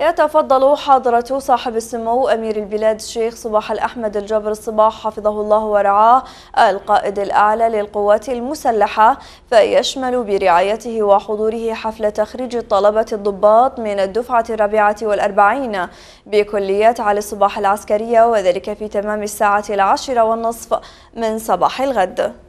يتفضل حضرة صاحب السمو أمير البلاد الشيخ صباح الأحمد الجبر الصباح حفظه الله ورعاه القائد الأعلى للقوات المسلحة فيشمل برعايته وحضوره حفل تخريج الطلبة الضباط من الدفعة الرابعة والأربعين بكليات علي الصباح العسكرية وذلك في تمام الساعة العاشرة والنصف من صباح الغد